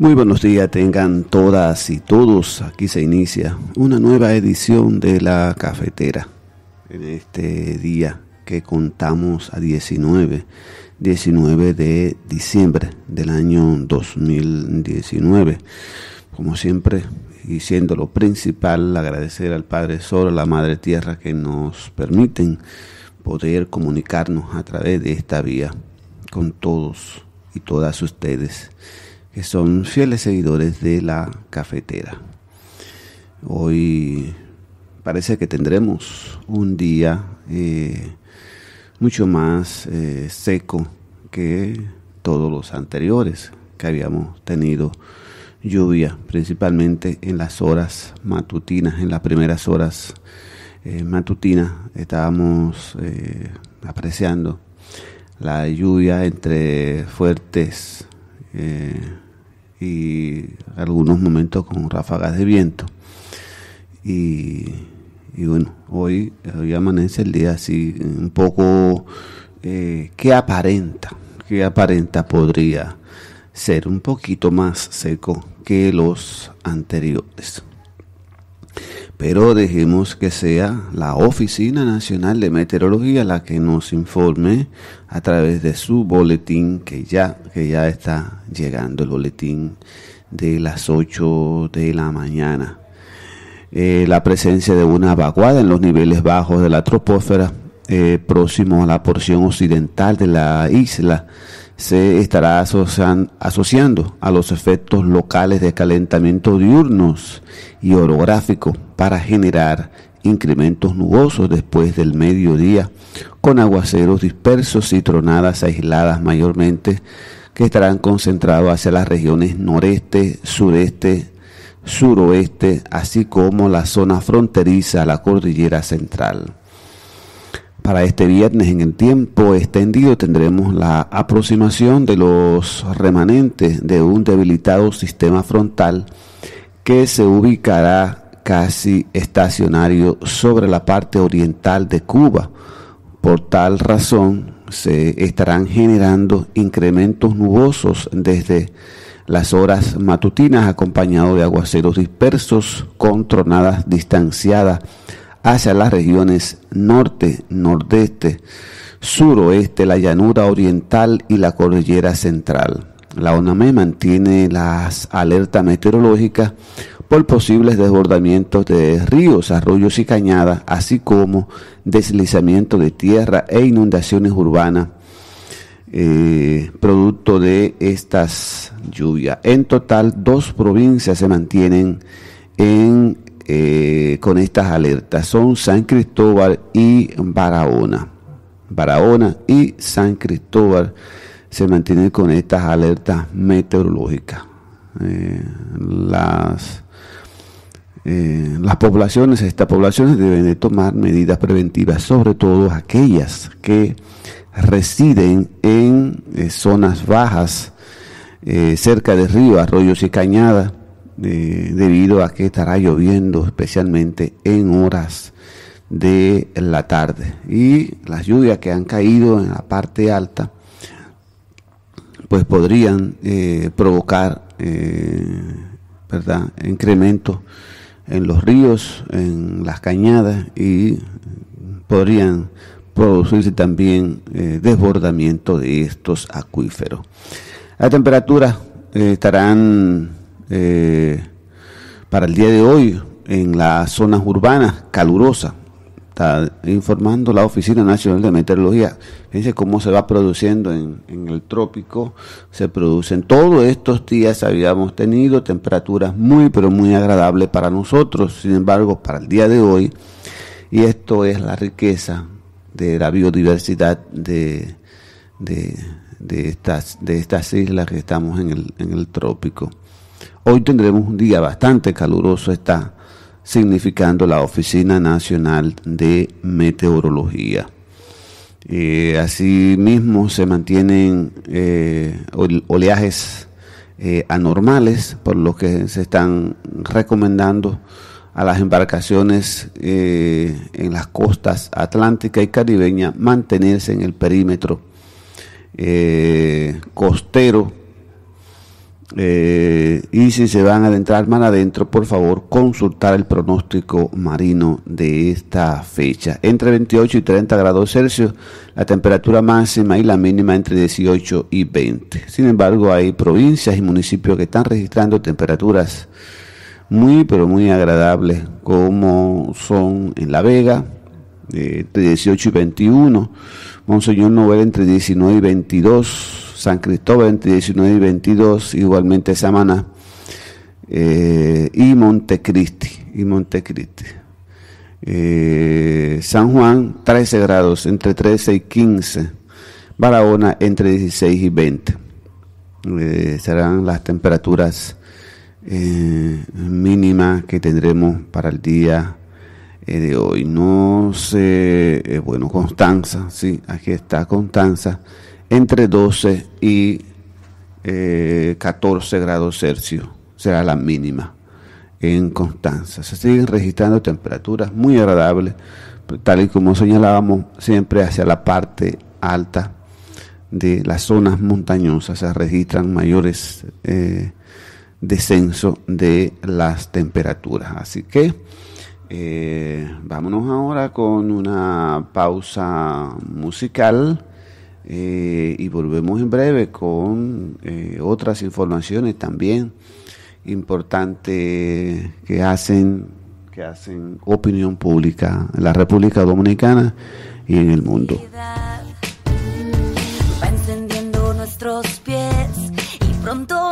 Muy buenos días, tengan todas y todos. Aquí se inicia una nueva edición de La Cafetera. En este día que contamos a 19, 19 de diciembre del año 2019. Como siempre, y siendo lo principal, agradecer al Padre Sol, a la Madre Tierra que nos permiten poder comunicarnos a través de esta vía con todos y todas ustedes que son fieles seguidores de la cafetera. Hoy parece que tendremos un día eh, mucho más eh, seco que todos los anteriores que habíamos tenido lluvia, principalmente en las horas matutinas, en las primeras horas eh, matutinas estábamos apreciando la lluvia entre fuertes eh, y algunos momentos con ráfagas de viento. Y, bueno, hoy, hoy amanece el día así, un poco eh, que aparenta, que aparenta podría ser un poquito más seco que los anteriores. Pero dejemos que sea la Oficina Nacional de Meteorología la que nos informe a través de su boletín que ya, que ya está llegando, el boletín de las 8 de la mañana. Eh, la presencia de una vaguada en los niveles bajos de la troposfera eh, próximo a la porción occidental de la isla se estará asociando a los efectos locales de calentamiento diurnos y orográfico para generar incrementos nubosos después del mediodía, con aguaceros dispersos y tronadas aisladas mayormente que estarán concentrados hacia las regiones noreste, sureste, suroeste, así como la zona fronteriza, a la cordillera central. Para este viernes en el tiempo extendido tendremos la aproximación de los remanentes de un debilitado sistema frontal que se ubicará casi estacionario sobre la parte oriental de Cuba. Por tal razón se estarán generando incrementos nubosos desde las horas matutinas acompañado de aguaceros dispersos con tronadas distanciadas hacia las regiones norte, nordeste, suroeste, la llanura oriental y la cordillera central. La ONAME mantiene las alertas meteorológicas por posibles desbordamientos de ríos, arroyos y cañadas, así como deslizamiento de tierra e inundaciones urbanas eh, producto de estas lluvias. En total, dos provincias se mantienen en eh, con estas alertas son San Cristóbal y Barahona. Barahona y San Cristóbal se mantienen con estas alertas meteorológicas. Eh, las, eh, las poblaciones, estas poblaciones deben de tomar medidas preventivas, sobre todo aquellas que residen en zonas bajas, cerca de ríos, arroyos y cañadas, debido a que estará lloviendo especialmente en horas de la tarde. Y las lluvias que han caído en la parte alta, pues podrían eh, provocar eh, ¿verdad? incremento en los ríos, en las cañadas y podrían producirse también eh, desbordamiento de estos acuíferos. La temperatura estarán eh, para el día de hoy en las zonas urbanas calurosas. Está informando la Oficina Nacional de Meteorología. Fíjense cómo se va produciendo en, el trópico. Se producen todos estos días, habíamos tenido temperaturas muy, pero muy agradables para nosotros. Sin embargo, para el día de hoy, y esto es la riqueza de la biodiversidad de, de, estas, de estas islas que estamos en el trópico. Hoy tendremos un día bastante caluroso, está significando la Oficina Nacional de Meteorología. Eh, asimismo, se mantienen eh, oleajes eh, anormales, por lo que se están recomendando a las embarcaciones en las costas atlántica y caribeña mantenerse en el perímetro costero eh, y si se van a adentrar más adentro, por favor, consultar el pronóstico marino de esta fecha. Entre 28 y 30 grados Celsius, la temperatura máxima y la mínima entre 18 y 20. Sin embargo, hay provincias y municipios que están registrando temperaturas muy, pero muy agradables, como son en La Vega, de eh, entre 18 y 21, Monseñor Novel entre 19 y 22, San Cristóbal entre 19 y 22, igualmente semana, eh, y Montecristi, y Montecristi. Eh, San Juan 13 grados, entre 13 y 15, Barahona entre 16 y 20. Eh, serán las temperaturas mínimas que tendremos para el día de hoy. No sé, bueno, Constanza, sí, aquí está Constanza, entre 12 y 14 eh, grados Celsius será la mínima en Constanza. Se siguen registrando temperaturas muy agradables, tal y como señalábamos, siempre hacia la parte alta de las zonas montañosas se registran mayores eh, descensos de las temperaturas. Así que eh, vámonos ahora con una pausa musical eh, y volvemos en breve con eh, otras informaciones también importantes que hacen, que hacen opinión pública en la República Dominicana y en el mundo. nuestros pies y pronto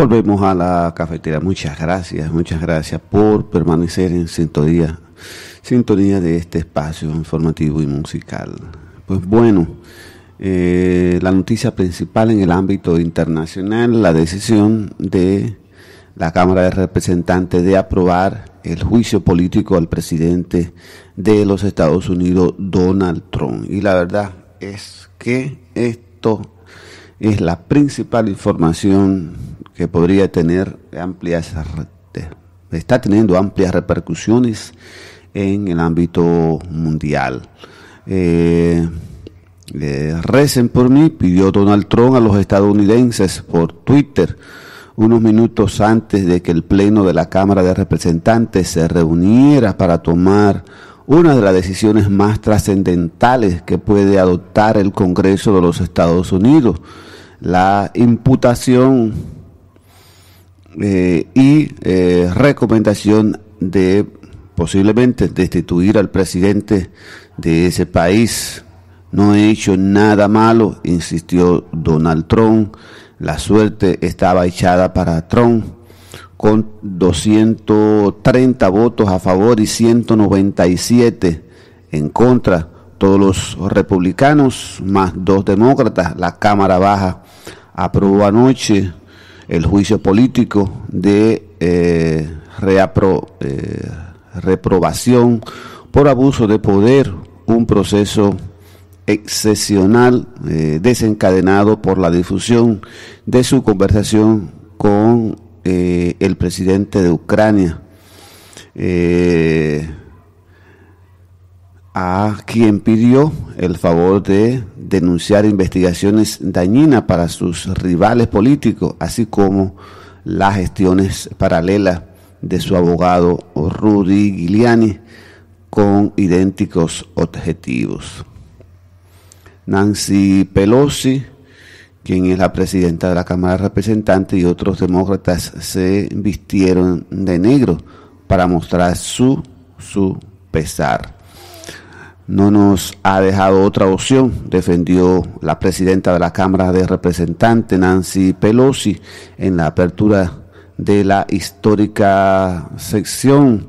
Volvemos a la cafetera. Muchas gracias, muchas gracias por permanecer en sintonía, sintonía de este espacio informativo y musical. Pues bueno, eh, la noticia principal en el ámbito internacional, la decisión de la Cámara de Representantes de aprobar el juicio político al presidente de los Estados Unidos, Donald Trump. Y la verdad es que esto es la principal información que podría tener amplias, está teniendo amplias repercusiones en el ámbito mundial. Eh, eh, recen por mí, pidió Donald Trump a los estadounidenses por Twitter unos minutos antes de que el Pleno de la Cámara de Representantes se reuniera para tomar una de las decisiones más trascendentales que puede adoptar el Congreso de los Estados Unidos, la imputación eh, y eh, recomendación de posiblemente destituir al presidente de ese país. No he hecho nada malo, insistió Donald Trump. La suerte estaba echada para Trump con 230 votos a favor y 197 en contra. Todos los republicanos más dos demócratas. La Cámara Baja aprobó anoche el juicio político de eh, eh, reprobación por abuso de poder, un proceso excepcional eh, desencadenado por la difusión de su conversación con el presidente de Ucrania a quien pidió el favor de denunciar investigaciones dañinas para sus rivales políticos, así como las gestiones paralelas de su abogado Rudy Giuliani con idénticos objetivos. Nancy Pelosi, quien es la presidenta de la Cámara de Representantes, y otros demócratas se vistieron de negro para mostrar su pesar no nos ha dejado otra opción, defendió la presidenta de la Cámara de Representantes, Nancy Pelosi, en la apertura de la histórica sección,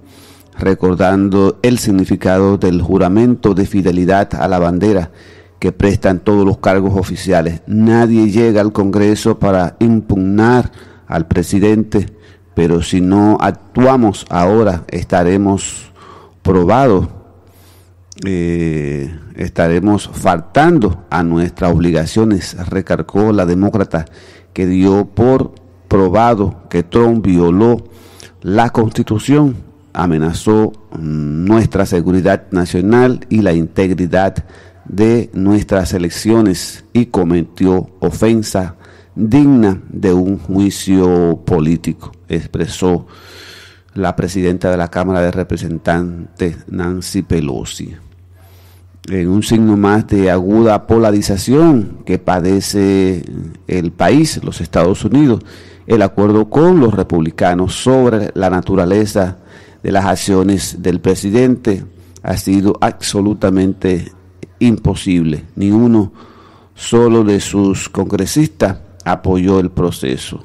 recordando el significado del juramento de fidelidad a la bandera que prestan todos los cargos oficiales. Nadie llega al Congreso para impugnar al presidente, pero si no actuamos ahora estaremos probados eh, estaremos faltando a nuestras obligaciones, recargó la demócrata que dio por probado que Trump violó la constitución, amenazó nuestra seguridad nacional y la integridad de nuestras elecciones y cometió ofensa digna de un juicio político, expresó la presidenta de la Cámara de Representantes, Nancy Pelosi en un signo más de aguda polarización que padece el país, los Estados Unidos, el acuerdo con los republicanos sobre la naturaleza de las acciones del presidente ha sido absolutamente imposible. Ni uno solo de sus congresistas apoyó el proceso.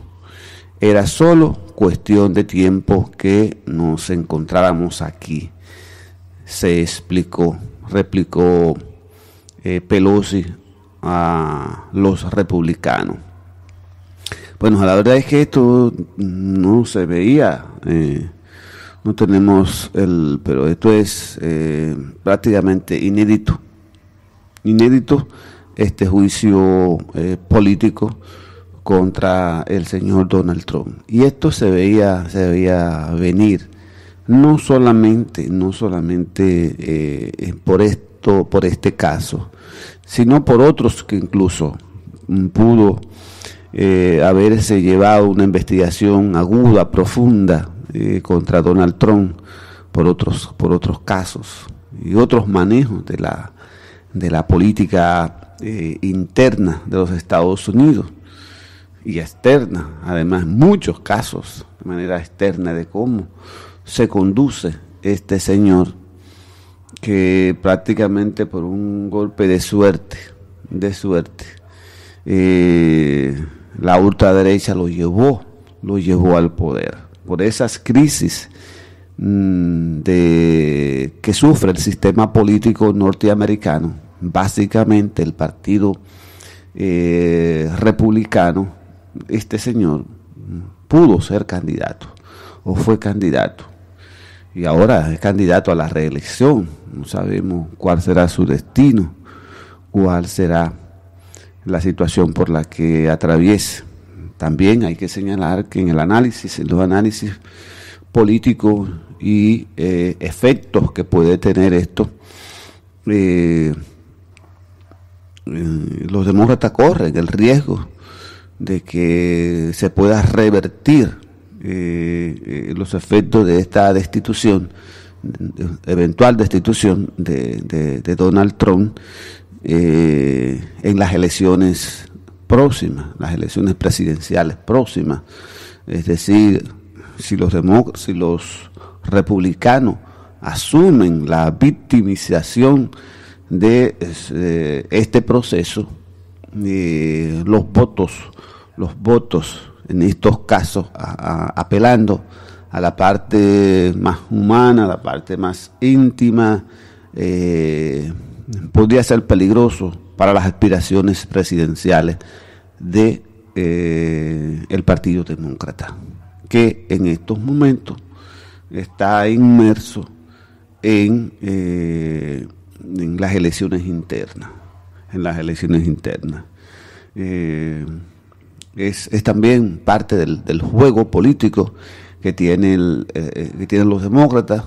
Era solo cuestión de tiempo que nos encontráramos aquí, se explicó replicó eh, Pelosi a los republicanos. Bueno, la verdad es que esto no se veía, eh, no tenemos el, pero esto es eh, prácticamente inédito, inédito este juicio político contra el señor Donald Trump. Y esto se veía, se veía venir no solamente, no solamente eh, por esto, por este caso, sino por otros que incluso mm, pudo eh, haberse llevado una investigación aguda, profunda eh, contra Donald Trump por otros, por otros casos y otros manejos de la, de la política interna de los Estados Unidos y externa, además muchos casos de manera externa de cómo se conduce este señor que prácticamente por un golpe de suerte, de suerte, eh, la ultraderecha lo llevó, lo llevó al poder. Por esas crisis mm, de, que sufre el sistema político norteamericano, básicamente el partido eh, republicano, este señor pudo ser candidato o fue candidato y ahora es candidato a la reelección. No sabemos cuál será su destino, cuál será la situación por la que atraviesa. También hay que señalar que en el análisis, en los análisis políticos y eh, efectos que puede tener esto, eh, eh, los demócratas corren el riesgo de que se pueda revertir eh, eh, los efectos de esta destitución, eventual destitución de, Donald Trump eh, en las elecciones próximas, las elecciones presidenciales próximas. Es decir, si los, si los republicanos asumen la victimización de este proceso, los votos, los votos en estos casos, apelando a la parte más humana, a la parte más íntima, eh, podría ser peligroso para las aspiraciones presidenciales de eh, el Partido Demócrata, que en estos momentos está inmerso en, eh, en las elecciones internas, en las elecciones internas es, también parte del, juego político que, tiene el, eh, eh, que tienen los demócratas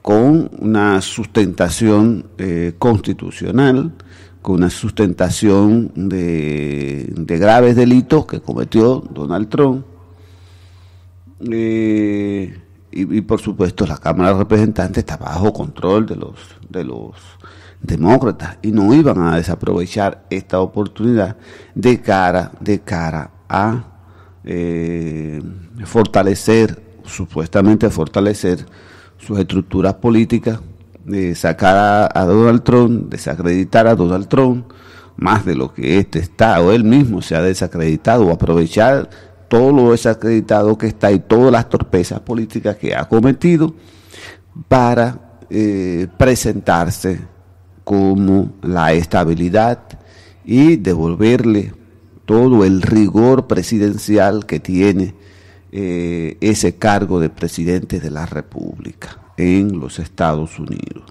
con una sustentación eh, constitucional, con una sustentación de, graves delitos que cometió Donald Trump. y, por supuesto la Cámara de Representantes está bajo control de los, de los demócratas y no iban a desaprovechar esta oportunidad de cara, de cara a eh, fortalecer, supuestamente fortalecer sus estructuras políticas, sacar a, Donald Trump, desacreditar a Donald Trump, más de lo que este está o él mismo se ha desacreditado, o aprovechar todo lo desacreditado que está y todas las torpezas políticas que ha cometido para eh, presentarse como la estabilidad y devolverle todo el rigor presidencial que tiene eh, ese cargo de presidente de la República en los Estados Unidos.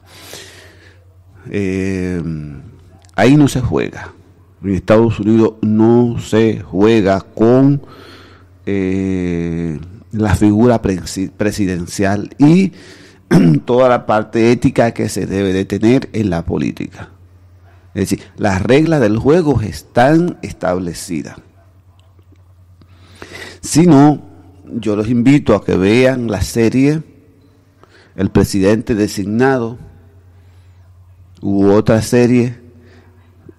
Eh, ahí no se juega. En Estados Unidos no se juega con eh, la figura presidencial y toda la parte ética que se debe de tener en la política. Es decir, las reglas del juego están establecidas. Si no, yo los invito a que vean la serie El presidente designado u otra serie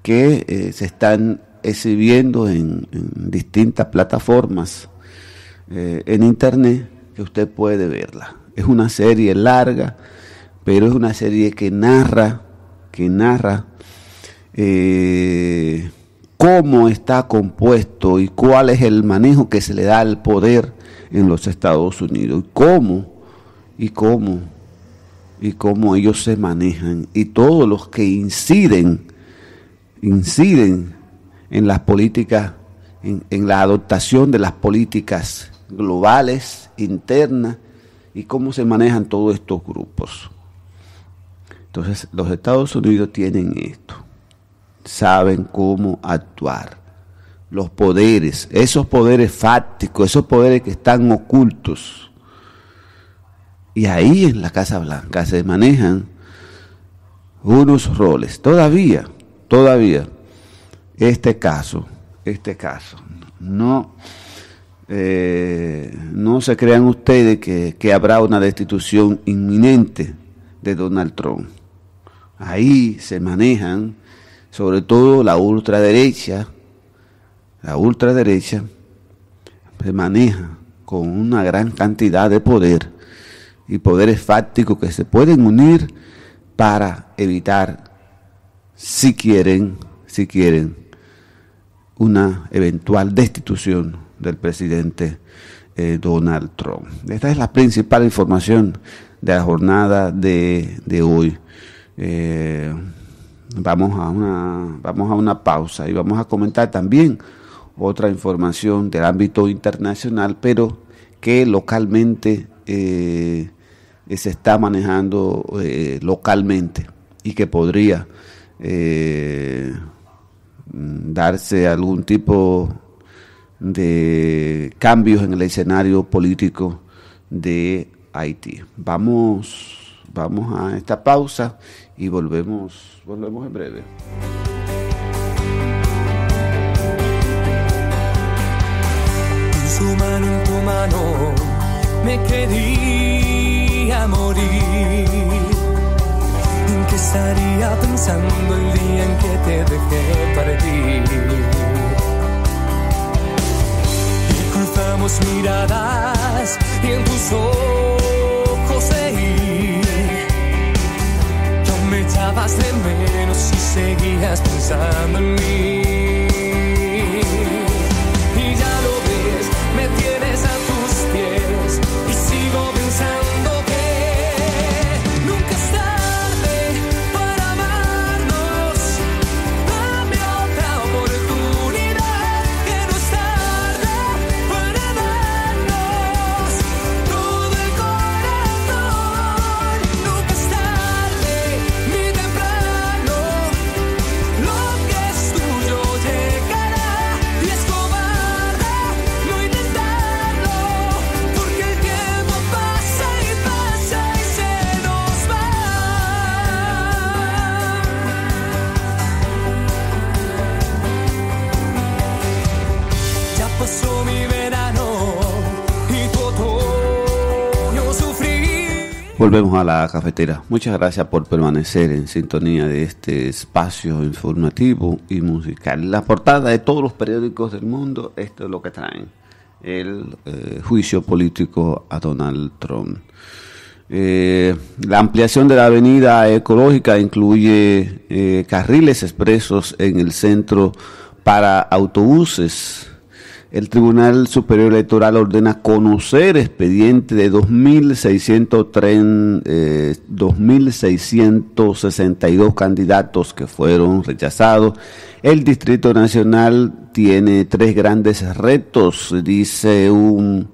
que eh, se están exhibiendo en, distintas plataformas eh, en internet que usted puede verla. Es una serie larga, pero es una serie que narra, que narra eh, cómo está compuesto y cuál es el manejo que se le da al poder en los Estados Unidos y cómo y cómo y cómo ellos se manejan y todos los que inciden inciden en las políticas en, en la adoptación de las políticas globales internas y cómo se manejan todos estos grupos entonces los Estados Unidos tienen esto saben cómo actuar. Los poderes, esos poderes fácticos, esos poderes que están ocultos. Y ahí en la Casa Blanca se manejan unos roles. Todavía, todavía, este caso, este caso, no, eh, no se crean ustedes que, que habrá una destitución inminente de Donald Trump. Ahí se manejan sobre todo la ultraderecha, la ultraderecha se maneja con una gran cantidad de poder y poderes fácticos que se pueden unir para evitar, si quieren, si quieren, una eventual destitución del presidente eh, Donald Trump. Esta es la principal información de la jornada de, hoy. Eh, Vamos a una, vamos a una pausa y vamos a comentar también otra información del ámbito internacional, pero que localmente eh, se está manejando eh, localmente y que podría eh, darse algún tipo de cambios en el escenario político de Haití. Vamos Vamos a esta pausa y volvemos, volvemos en breve. su mano en tu mano me quería morir. ¿En qué estaría pensando el día en que te dejé para ti. cruzamos miradas y en tus echabas de menos y seguías pensando en mí. Volvemos a la cafetera. Muchas gracias por permanecer en sintonía de este espacio informativo y musical. La portada de todos los periódicos del mundo, esto es lo que traen. El eh, juicio político a Donald Trump. Eh, la ampliación de la avenida ecológica incluye eh, carriles expresos en el centro para autobuses el Tribunal Superior Electoral ordena conocer expediente de 2.662 eh, candidatos que fueron rechazados. El Distrito Nacional tiene tres grandes retos, dice un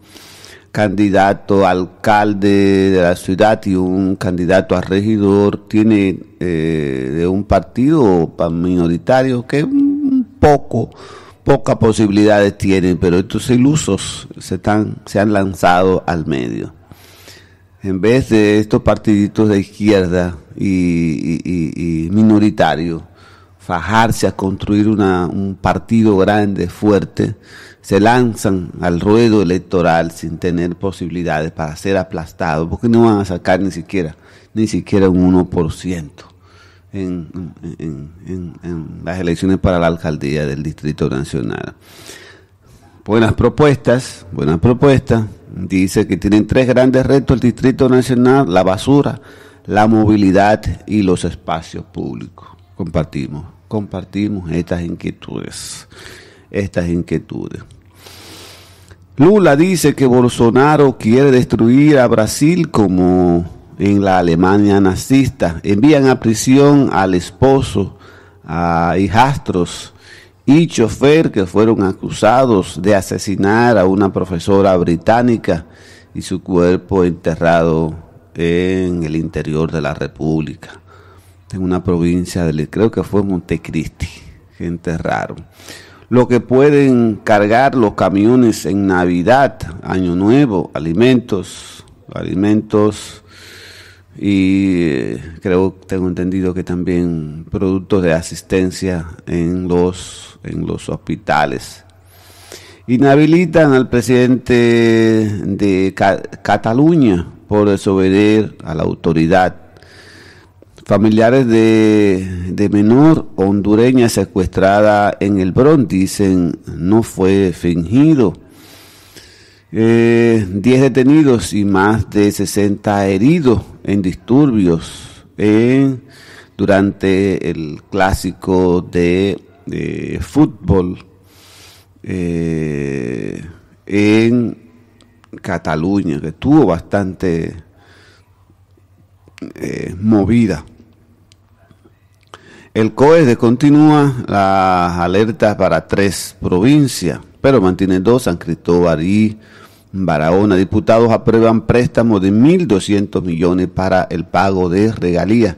candidato alcalde de la ciudad y un candidato a regidor tiene eh, de un partido minoritario que un poco pocas posibilidades tienen, pero estos ilusos se, están, se han lanzado al medio. En vez de estos partiditos de izquierda y, minoritario fajarse a construir un partido grande, fuerte, se lanzan al ruedo electoral sin tener posibilidades para ser aplastados, porque no van a sacar ni siquiera, ni siquiera un 1% en, las elecciones para la alcaldía del Distrito Nacional. Buenas propuestas, buenas propuestas. Dice que tienen tres grandes retos el Distrito Nacional, la basura, la movilidad y los espacios públicos. Compartimos, compartimos estas inquietudes, estas inquietudes. Lula dice que Bolsonaro quiere destruir a Brasil como en la Alemania nazista. Envían a prisión al esposo, a hijastros y chofer que fueron acusados de asesinar a una profesora británica y su cuerpo enterrado en el interior de la República, en una provincia del, creo que fue Montecristi, que enterraron. Lo que pueden cargar los camiones en Navidad, Año Nuevo, alimentos, alimentos y eh, creo, tengo entendido que también productos de asistencia en los, en los hospitales. Inhabilitan al presidente de Cataluña por desobedecer a la autoridad. Familiares de, de menor hondureña secuestrada en el Bronx dicen no fue fingido eh, 10 detenidos y más de 60 heridos en disturbios eh, durante el clásico de eh, fútbol eh, en Cataluña, que estuvo bastante movida. El COE continúa las alertas para tres provincias pero mantiene dos, San Cristóbal y Barahona. Diputados aprueban préstamos de 1.200 millones para el pago de regalías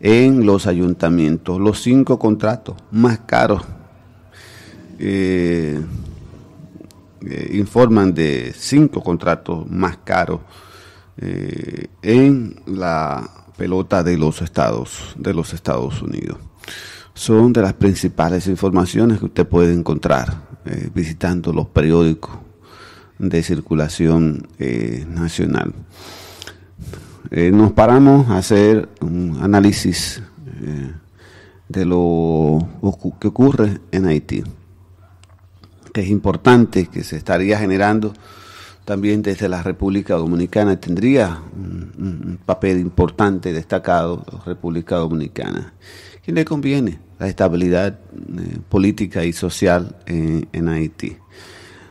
en los ayuntamientos. Los cinco contratos más caros eh, eh, informan de cinco contratos más caros eh, en la pelota de los Estados, de los Estados Unidos. Son de las principales informaciones que usted puede encontrar eh, visitando los periódicos de circulación eh, nacional. Eh, nos paramos a hacer un análisis de lo que ocurre en Haití, que es importante, que se estaría generando también desde la República Dominicana, tendría un, papel importante, destacado, la República Dominicana que le conviene la estabilidad eh, política y social eh, en Haití.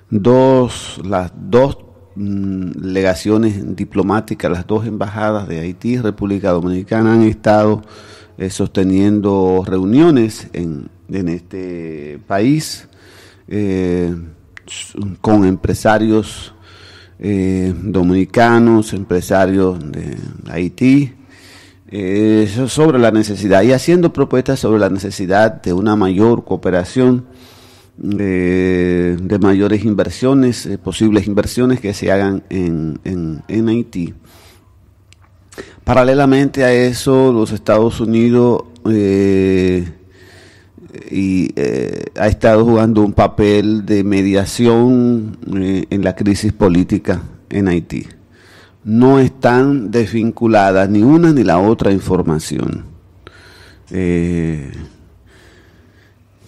Dos, las dos mm, legaciones diplomáticas, las dos embajadas de Haití y República Dominicana han estado eh, sosteniendo reuniones en, en este país con empresarios dominicanos, empresarios de Haití, eh, sobre la necesidad y haciendo propuestas sobre la necesidad de una mayor cooperación, de mayores inversiones, eh, posibles inversiones que se hagan en, Haití. Paralelamente a eso, los Estados Unidos eh, y, ha estado jugando un papel de mediación en la crisis política en Haití no están desvinculadas ni una ni la otra información. Eh,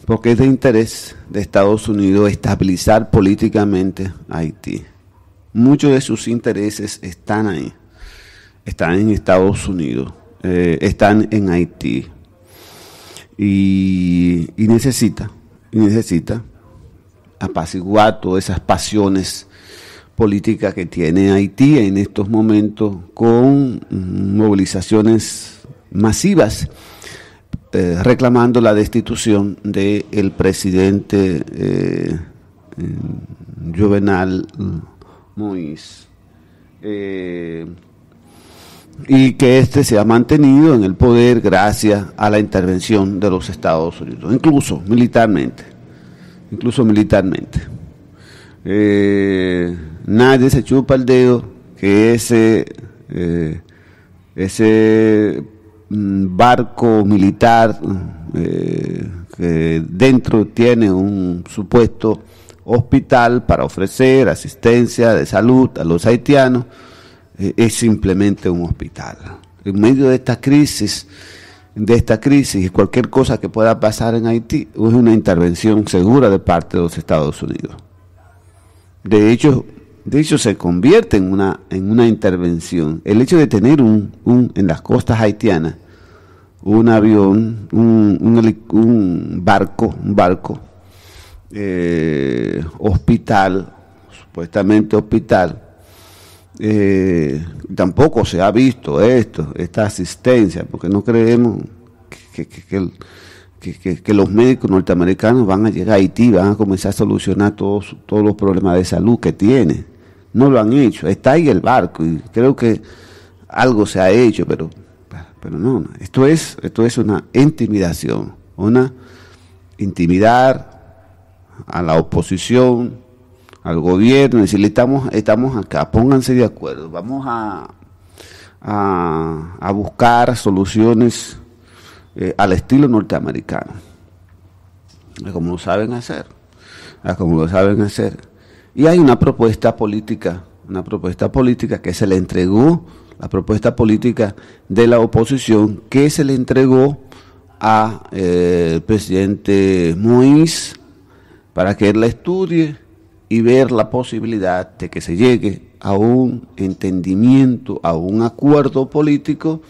porque es de interés de Estados Unidos estabilizar políticamente Haití. Muchos de sus intereses están ahí, están en Estados Unidos, eh, están en Haití. Y, necesita, y necesita apaciguar todas esas pasiones política que tiene Haití en estos momentos con mm, movilizaciones masivas eh, reclamando la destitución del el presidente eh, mm, Juvenal mm, Moïse. Eh, y que este se ha mantenido en el poder gracias a la intervención de los Estados Unidos, incluso militarmente, incluso militarmente. Eh, nadie se chupa el dedo que ese, eh, mm, barco militar eh, que dentro tiene un supuesto hospital para ofrecer asistencia de salud a los haitianos, eh, es simplemente un hospital. En medio de esta crisis, de esta crisis cualquier cosa que pueda pasar en Haití, es una intervención segura de parte de los Estados Unidos. De hecho, de hecho se convierte en una, en una intervención. El hecho de tener un, en las costas haitianas un avión, un, barco, un barco, eh, hospital, supuestamente hospital, eh, tampoco se ha visto esto, esta asistencia, porque no creemos que, los médicos norteamericanos van a llegar a Haití, van a comenzar a solucionar todos, todos los problemas de salud que tiene no lo han hecho. Está ahí el barco y creo que algo se ha hecho, pero, pero no, esto es, esto es una intimidación, una intimidar a la oposición, al gobierno, decirle estamos, estamos acá, pónganse de acuerdo, vamos a, a, buscar soluciones eh, al estilo norteamericano, como lo saben hacer, como lo saben hacer. Y hay una propuesta política, una propuesta política que se le entregó, la propuesta política de la oposición que se le entregó al eh, presidente Moïse para que él la estudie y ver la posibilidad de que se llegue a un entendimiento, a un acuerdo político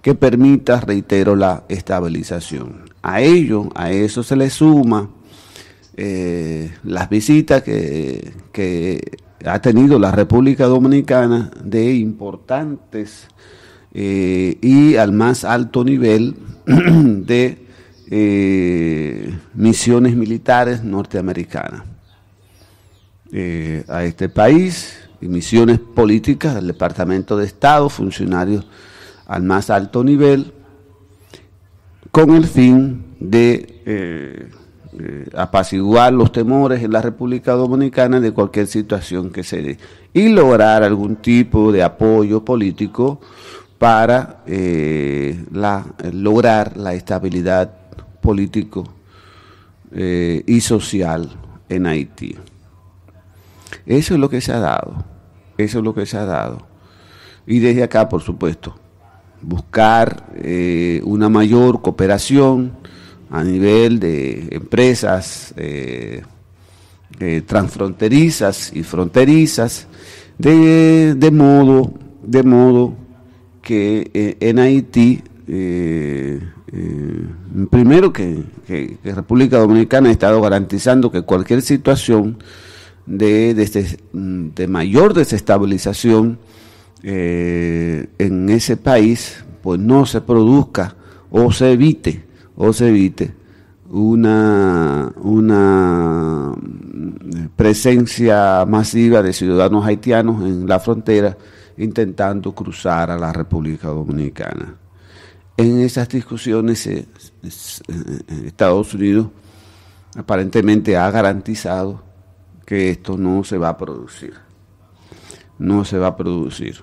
que permita, reitero, la estabilización. A ello, a eso se le suma eh, las visitas que, ha tenido la República Dominicana de importantes eh, y al más alto nivel de eh, misiones militares norteamericanas a este país y misiones políticas del Departamento de Estado, funcionarios al más alto nivel, con el fin de eh, apaciguar los temores en la República Dominicana de cualquier situación que se dé y lograr algún tipo de apoyo político para eh, eh, lograr la estabilidad político y social en Haití. Eso es lo que se ha dado, eso es lo que se ha dado. Y desde acá, por supuesto, buscar una mayor cooperación, a nivel de empresas eh, eh, transfronterizas y fronterizas, de, modo, de modo que eh, en Haití, primero que, República Dominicana ha estado garantizando que cualquier situación de, de este, mayor desestabilización en ese país, pues no se produzca o se evite o se evite una, una mm, presencia masiva de ciudadanos haitianos en la frontera intentando cruzar a la República Dominicana. En esas discusiones eh, eh, Estados Unidos aparentemente ha garantizado que esto no se va a producir. No se va a producir.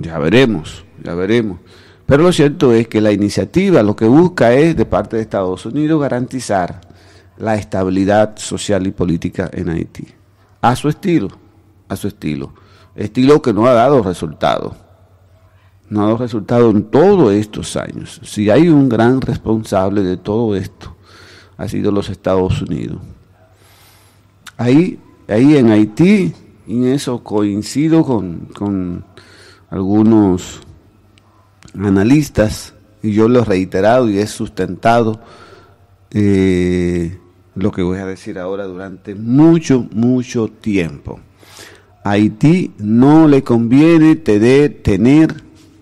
Ya veremos, ya veremos. Pero lo cierto es que la iniciativa lo que busca es, de parte de Estados Unidos, garantizar la estabilidad social y política en Haití. A su estilo, a su estilo. Estilo que no ha dado resultado. No ha dado resultado en todos estos años. Si hay un gran responsable de todo esto, ha sido los Estados Unidos. Ahí, ahí en Haití, y en eso coincido con, con algunos analistas, y yo lo he reiterado y he sustentado eh, lo que voy a decir ahora durante mucho, mucho tiempo. Haití no le conviene tener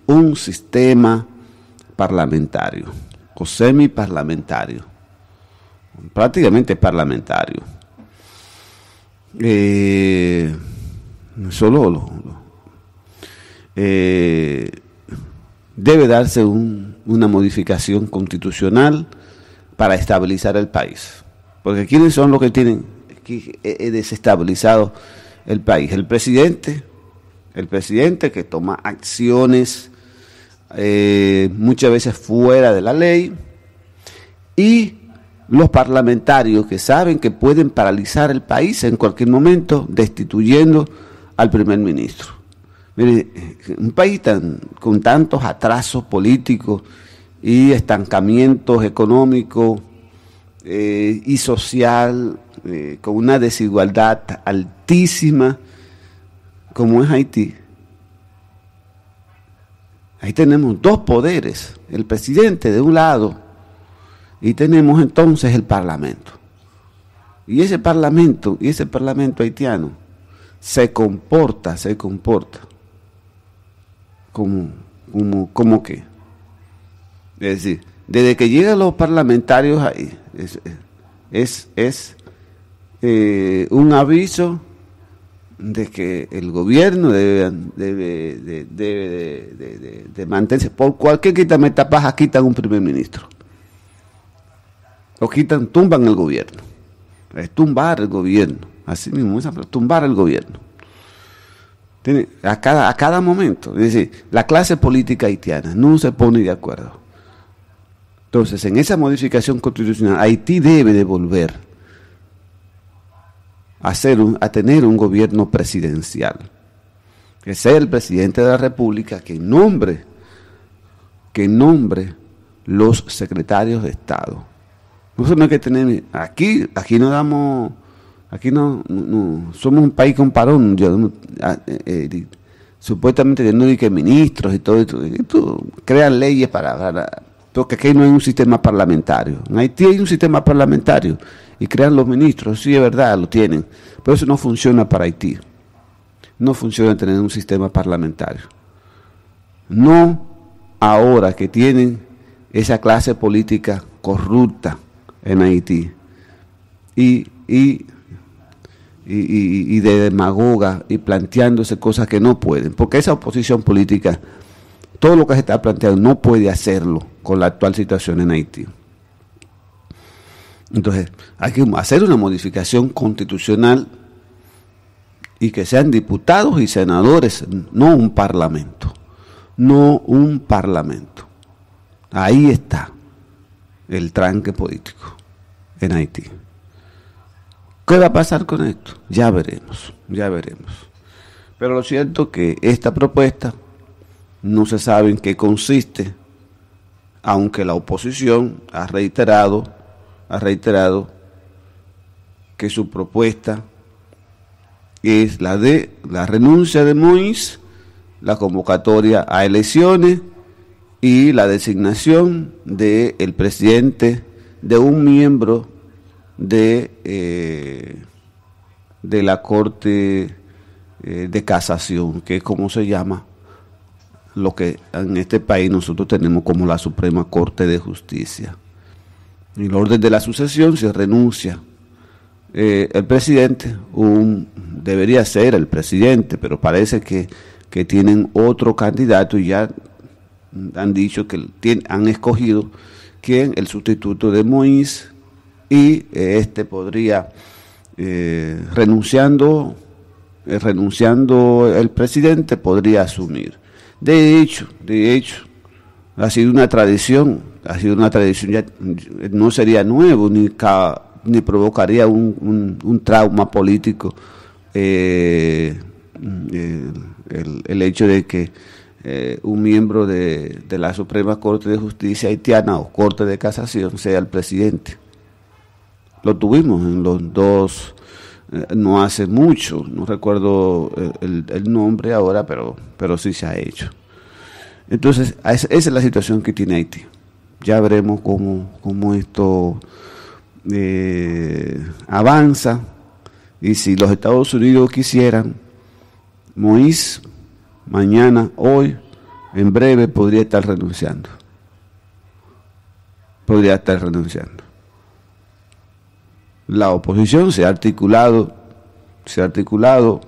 un sistema parlamentario o semi-parlamentario, prácticamente parlamentario. Eh, solo eh, debe darse una modificación constitucional para estabilizar el país. Porque ¿quiénes son los que tienen eh, eh, desestabilizado el país? El presidente, el presidente que toma acciones eh, muchas veces fuera de la ley y los parlamentarios que saben que pueden paralizar el país en cualquier momento destituyendo al primer ministro. Mire, un país con tantos atrasos políticos y estancamientos económicos eh, y social, eh, con una desigualdad altísima como es Haití. Ahí tenemos dos poderes, el presidente de un lado y tenemos entonces el parlamento. Y ese parlamento, y ese parlamento haitiano se comporta, se comporta como, como, que. Es decir, desde que llegan los parlamentarios ahí, es, es, eh, un aviso de que el gobierno debe, de, debe de, mantenerse. Por cualquier quítame metapaja, quitan un primer ministro. o quitan, tumban el gobierno. Es tumbar el gobierno. Así mismo, es tumbar el gobierno a, cada, a cada momento. Es decir, la clase política haitiana no se pone de acuerdo. Entonces, en esa modificación constitucional, Haití debe de volver a, a tener un gobierno presidencial. Que sea el presidente de la República que nombre, que nombre los secretarios de Estado. no hay que tener, aquí, aquí no damos Aquí no, somos un país con parón. Ah, eh, eh, supuestamente no que ministros y todo esto, crean leyes para, porque aquí no hay un sistema parlamentario. En Haití hay un sistema parlamentario y crean los ministros, sí es verdad, lo tienen, pero eso no funciona para Haití. No funciona tener un sistema parlamentario. No ahora que tienen esa clase política corrupta en Haití. Y, y y, de demagoga y planteándose cosas que no pueden, porque esa oposición política, todo lo que se está planteando, no puede hacerlo con la actual situación en Haití. Entonces, hay que hacer una modificación constitucional y que sean diputados y senadores, no un parlamento, no un parlamento. Ahí está el tranque político en Haití. ¿Qué va a pasar con esto? Ya veremos, ya veremos. Pero lo cierto que esta propuesta no se sabe en qué consiste, aunque la oposición ha reiterado, ha reiterado que su propuesta es la de la renuncia de Moïse, la convocatoria a elecciones y la designación del presidente de un miembro eh, de, la Corte eh, de Casación, que es como se llama lo que en este país nosotros tenemos como la Suprema Corte de Justicia. En el orden de la sucesión se renuncia. Eh, el presidente, debería ser el presidente, pero parece que, tienen otro candidato y ya han dicho que han escogido quién el sustituto de Moïse y eh, este podría, eh, renunciando, eh, renunciando el presidente, podría asumir. De hecho, de hecho, ha sido una tradición, ha sido una tradición, no sería nuevo ni, ni provocaría un, trauma político mm, el, hecho de que un miembro de la Suprema Corte de Justicia haitiana o Corte de Casación sea el presidente. Lo tuvimos en los dos, eh, no hace mucho, no recuerdo eh, el, nombre ahora, pero, pero sí se ha hecho. Entonces, esa es la situación que tiene Haití. Ya veremos cómo, cómo esto eh, avanza y si los Estados Unidos quisieran, Moïse mañana, hoy, en breve podría estar renunciando. Podría estar renunciando la oposición se ha articulado, se ha articulado,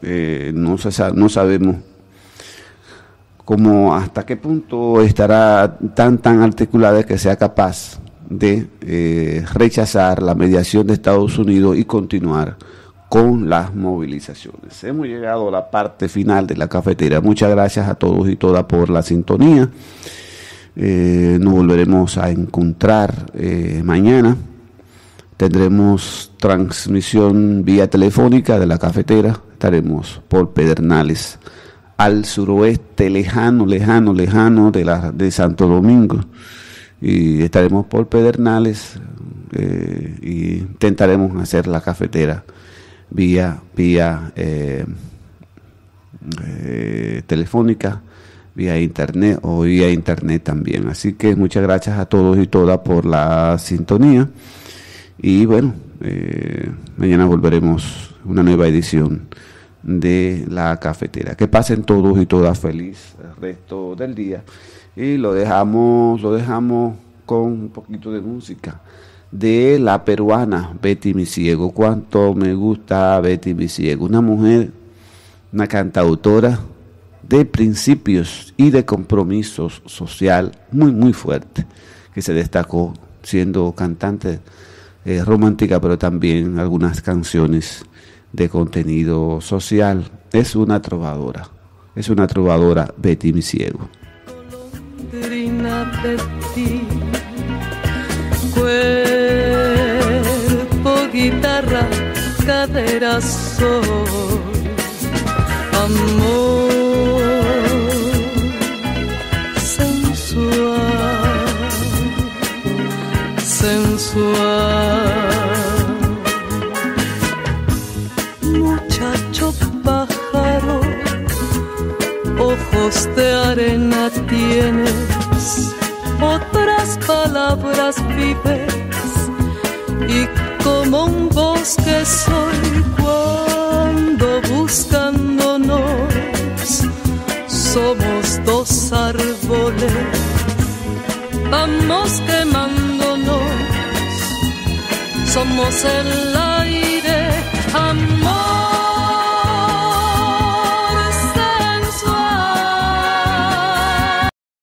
eh, no, sabemos cómo hasta qué punto estará tan tan articulada que sea capaz de eh, rechazar la mediación de Estados Unidos y continuar con las movilizaciones. Hemos llegado a la parte final de la cafetera. Muchas gracias a todos y todas por la sintonía. Eh, nos volveremos a encontrar mañana Tendremos transmisión vía telefónica de la cafetera. Estaremos por Pedernales, al suroeste, lejano, lejano, lejano de, la, de Santo Domingo. Y estaremos por Pedernales eh, y intentaremos hacer la cafetera vía, vía eh, eh, telefónica vía internet o vía internet también. Así que muchas gracias a todos y todas por la sintonía. Y bueno, eh, mañana volveremos una nueva edición de la cafetera. Que pasen todos y todas feliz el resto del día. Y lo dejamos, lo dejamos con un poquito de música de la peruana Betty Misiego. Cuánto me gusta Betty Misiego. una mujer, una cantautora de principios y de compromisos social muy muy fuerte, que se destacó siendo cantante eh, romántica, pero también algunas canciones de contenido social. Es una trovadora, es una trovadora Betty Mi Ciego. guitarra, cadera, sol, amor. de arena tienes, otras palabras vives y como un bosque soy cuando buscándonos somos dos árboles, vamos quemándonos, somos el aire, amor.